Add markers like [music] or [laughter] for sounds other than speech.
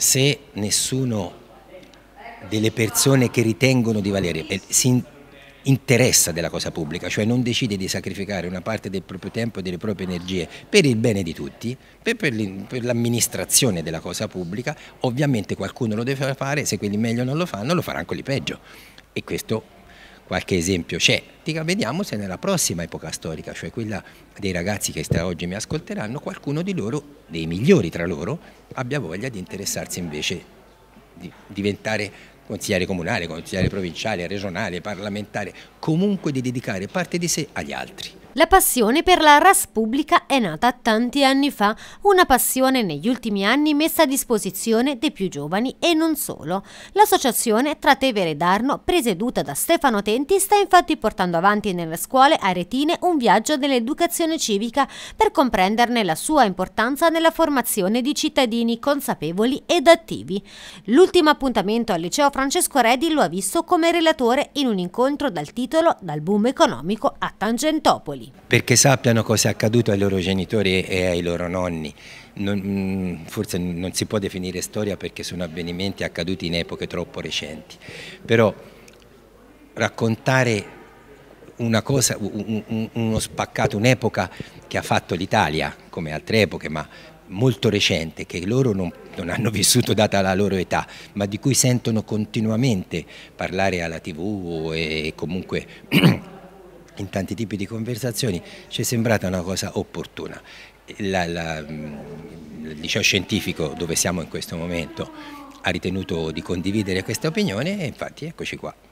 se nessuno delle persone che ritengono di valere eh, si interessa della cosa pubblica, cioè non decide di sacrificare una parte del proprio tempo e delle proprie energie per il bene di tutti, per, per l'amministrazione della cosa pubblica, ovviamente qualcuno lo deve fare, se quelli meglio non lo fanno lo faranno quelli peggio e questo qualche esempio c'è. Vediamo se nella prossima epoca storica, cioè quella dei ragazzi che oggi mi ascolteranno, qualcuno di loro, dei migliori tra loro, abbia voglia di interessarsi invece di diventare consigliere comunale, consigliere provinciale, regionale, parlamentare, comunque di dedicare parte di sé agli altri. La passione per la RAS pubblica è nata tanti anni fa, una passione negli ultimi anni messa a disposizione dei più giovani e non solo. L'associazione tra Tevere e Darno, presieduta da Stefano Tenti, sta infatti portando avanti nelle scuole aretine un viaggio dell'educazione civica per comprenderne la sua importanza nella formazione di cittadini consapevoli ed attivi. L'ultimo appuntamento al liceo Francesco Redi lo ha visto come relatore in un incontro dal titolo Dal boom economico a Tangentopoli perché sappiano cosa è accaduto ai loro genitori e ai loro nonni. Non, mm, forse non si può definire storia perché sono avvenimenti accaduti in epoche troppo recenti, però raccontare Cosa, uno spaccato, un'epoca che ha fatto l'Italia, come altre epoche, ma molto recente, che loro non, non, hanno [laughs] vissuto data la loro età, ma di cui sentono continuamente parlare alla tv e comunque [clears throat] in tanti tipi di conversazioni, ci è sembrata una cosa opportuna. La, la, il liceo scientifico dove siamo in questo momento ha ritenuto di condividere questa opinione e infatti eccoci qua.